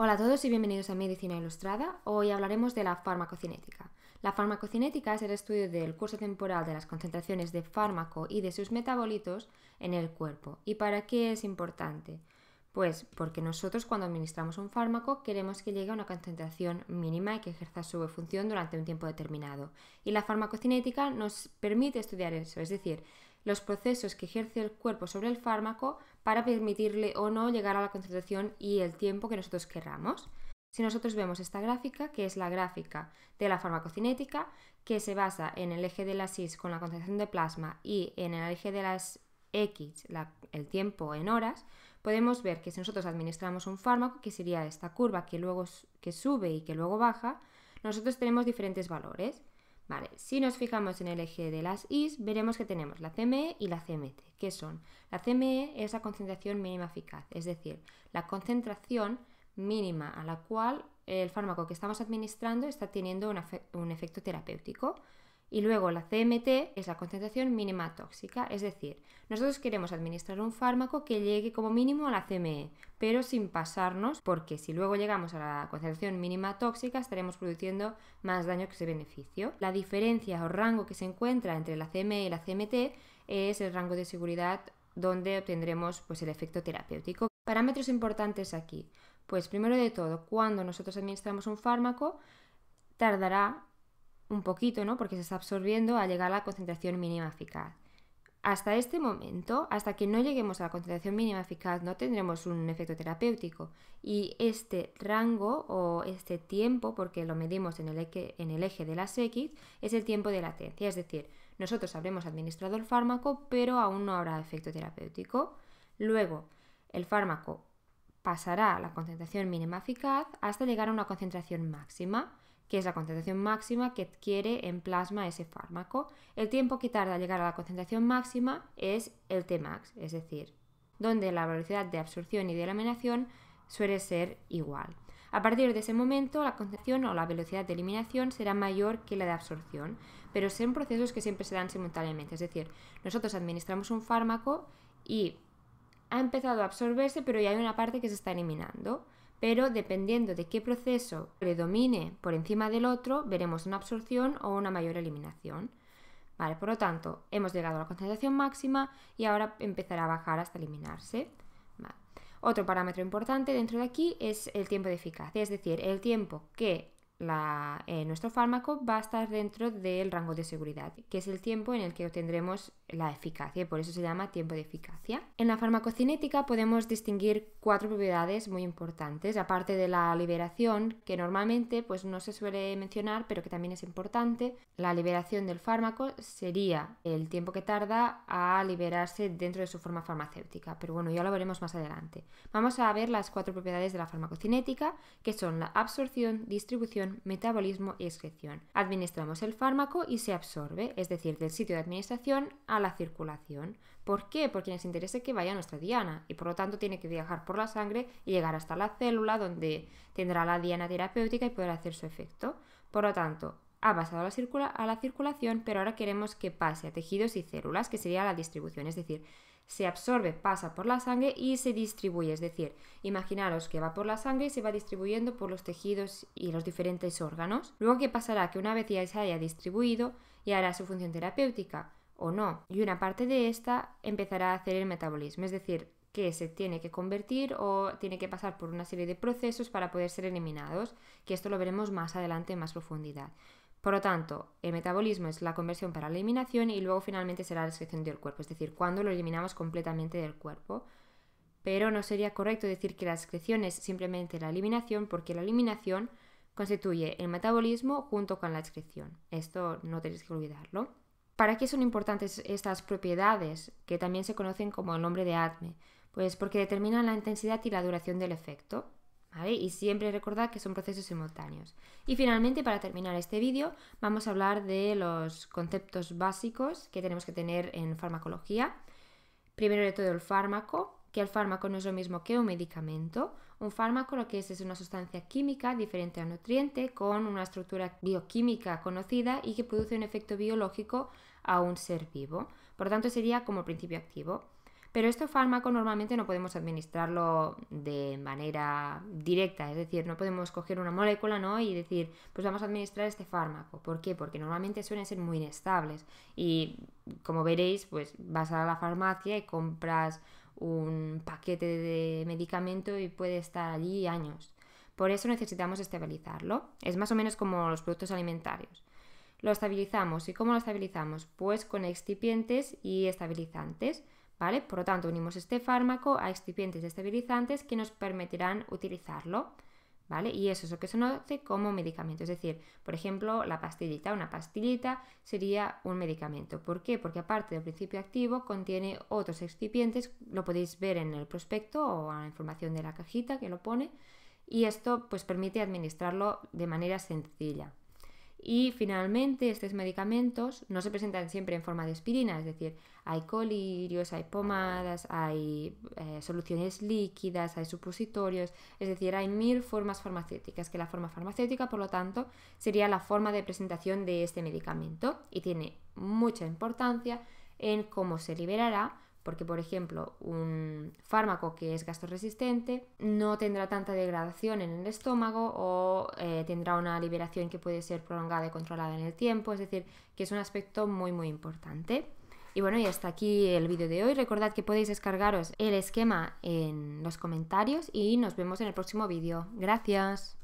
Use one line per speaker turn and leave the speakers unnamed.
Hola a todos y bienvenidos a Medicina Ilustrada. Hoy hablaremos de la farmacocinética. La farmacocinética es el estudio del curso temporal de las concentraciones de fármaco y de sus metabolitos en el cuerpo. ¿Y para qué es importante? Pues porque nosotros cuando administramos un fármaco queremos que llegue a una concentración mínima y que ejerza su función durante un tiempo determinado. Y la farmacocinética nos permite estudiar eso, es decir, los procesos que ejerce el cuerpo sobre el fármaco para permitirle o no llegar a la concentración y el tiempo que nosotros querramos. Si nosotros vemos esta gráfica, que es la gráfica de la farmacocinética, que se basa en el eje de las sis con la concentración de plasma y en el eje de las X, el tiempo en horas, podemos ver que si nosotros administramos un fármaco, que sería esta curva que luego que sube y que luego baja, nosotros tenemos diferentes valores si nos fijamos en el eje de las Is, veremos que tenemos la CME y la CMT. ¿Qué son? La CME es la concentración mínima eficaz, es decir, la concentración mínima a la cual el fármaco que estamos administrando está teniendo un efecto terapéutico. Y luego la CMT es la concentración mínima tóxica, es decir, nosotros queremos administrar un fármaco que llegue como mínimo a la CME, pero sin pasarnos, porque si luego llegamos a la concentración mínima tóxica estaremos produciendo más daño que ese beneficio. La diferencia o rango que se encuentra entre la CME y la CMT es el rango de seguridad donde obtendremos pues, el efecto terapéutico. Parámetros importantes aquí. Pues primero de todo, cuando nosotros administramos un fármaco, tardará un poquito, ¿no? Porque se está absorbiendo a llegar a la concentración mínima eficaz. Hasta este momento, hasta que no lleguemos a la concentración mínima eficaz, no tendremos un efecto terapéutico. Y este rango o este tiempo, porque lo medimos en el, eje, en el eje de las X, es el tiempo de latencia. Es decir, nosotros habremos administrado el fármaco, pero aún no habrá efecto terapéutico. Luego, el fármaco pasará a la concentración mínima eficaz hasta llegar a una concentración máxima que es la concentración máxima que adquiere en plasma ese fármaco. El tiempo que tarda en llegar a la concentración máxima es el Tmax, es decir, donde la velocidad de absorción y de eliminación suele ser igual. A partir de ese momento, la concentración o la velocidad de eliminación será mayor que la de absorción, pero son procesos que siempre se dan simultáneamente. Es decir, nosotros administramos un fármaco y ha empezado a absorberse, pero ya hay una parte que se está eliminando pero dependiendo de qué proceso predomine por encima del otro, veremos una absorción o una mayor eliminación. por lo tanto, hemos llegado a la concentración máxima y ahora empezará a bajar hasta eliminarse. Otro parámetro importante dentro de aquí es el tiempo de eficacia, es decir, el tiempo que eh, nuestro fármaco va a estar dentro del rango de seguridad, que es el tiempo en el que obtendremos la eficacia, y por eso se llama tiempo de eficacia. En la farmacocinética podemos distinguir cuatro propiedades muy importantes, aparte de la liberación, que normalmente pues, no se suele mencionar, pero que también es importante. La liberación del fármaco sería el tiempo que tarda a liberarse dentro de su forma farmacéutica, pero bueno, ya lo veremos más adelante. Vamos a ver las cuatro propiedades de la farmacocinética, que son la absorción, distribución, metabolismo y excreción. Administramos el fármaco y se absorbe, es decir, del sitio de administración a la circulación. ¿Por qué? Porque nos interesa que vaya a nuestra diana y por lo tanto tiene que viajar por la sangre y llegar hasta la célula donde tendrá la diana terapéutica y poder hacer su efecto. Por lo tanto, ha pasado la, a la circulación, pero ahora queremos que pase a tejidos y células, que sería la distribución, es decir, se absorbe, pasa por la sangre y se distribuye. Es decir, imaginaros que va por la sangre y se va distribuyendo por los tejidos y los diferentes órganos. Luego, ¿qué pasará? Que una vez ya se haya distribuido y hará su función terapéutica o no. Y una parte de esta empezará a hacer el metabolismo, es decir, que se tiene que convertir o tiene que pasar por una serie de procesos para poder ser eliminados, que esto lo veremos más adelante en más profundidad. Por lo tanto, el metabolismo es la conversión para la eliminación y luego finalmente será la excreción del cuerpo, es decir, cuando lo eliminamos completamente del cuerpo. Pero no sería correcto decir que la excreción es simplemente la eliminación porque la eliminación constituye el metabolismo junto con la excreción. Esto no tenéis que olvidarlo. ¿Para qué son importantes estas propiedades que también se conocen como el nombre de ADME? Pues porque determinan la intensidad y la duración del efecto. Y siempre recordad que son procesos simultáneos. Y finalmente, para terminar este vídeo, vamos a hablar de los conceptos básicos que tenemos que tener en farmacología. Primero de todo, el fármaco, que el fármaco no es lo mismo que un medicamento. Un fármaco lo que es es una sustancia química diferente al nutriente con una estructura bioquímica conocida y que produce un efecto biológico a un ser vivo. Por tanto, sería como principio activo. Pero este fármaco normalmente no podemos administrarlo de manera directa, es decir, no podemos coger una molécula y decir, pues vamos a administrar este fármaco. ¿Por qué? Porque normalmente suelen ser muy inestables y como veréis, pues vas a la farmacia y compras un paquete de medicamento y puede estar allí años. Por eso necesitamos estabilizarlo. Es más o menos como los productos alimentarios. Lo estabilizamos. ¿Y cómo lo estabilizamos? Pues con excipientes y estabilizantes. Por lo tanto, unimos este fármaco a excipientes estabilizantes que nos permitirán utilizarlo. ¿Vale? Y eso es lo que se conoce como medicamento. Es decir, por ejemplo, la pastillita. Una pastillita sería un medicamento. ¿Por qué? Porque aparte del principio activo contiene otros excipientes. Lo podéis ver en el prospecto o en la información de la cajita que lo pone. Y esto pues permite administrarlo de manera sencilla. Y finalmente, estos medicamentos no se presentan siempre en forma de aspirina, es decir, hay colirios, hay pomadas, hay eh, soluciones líquidas, hay supositorios, es decir, hay mil formas farmacéuticas, que la forma farmacéutica, por lo tanto, sería la forma de presentación de este medicamento y tiene mucha importancia en cómo se liberará porque por ejemplo un fármaco que es gastroresistente no tendrá tanta degradación en el estómago o eh, tendrá una liberación que puede ser prolongada y controlada en el tiempo, es decir, que es un aspecto muy muy importante. Y bueno, y hasta aquí el vídeo de hoy. Recordad que podéis descargaros el esquema en los comentarios y nos vemos en el próximo vídeo. Gracias.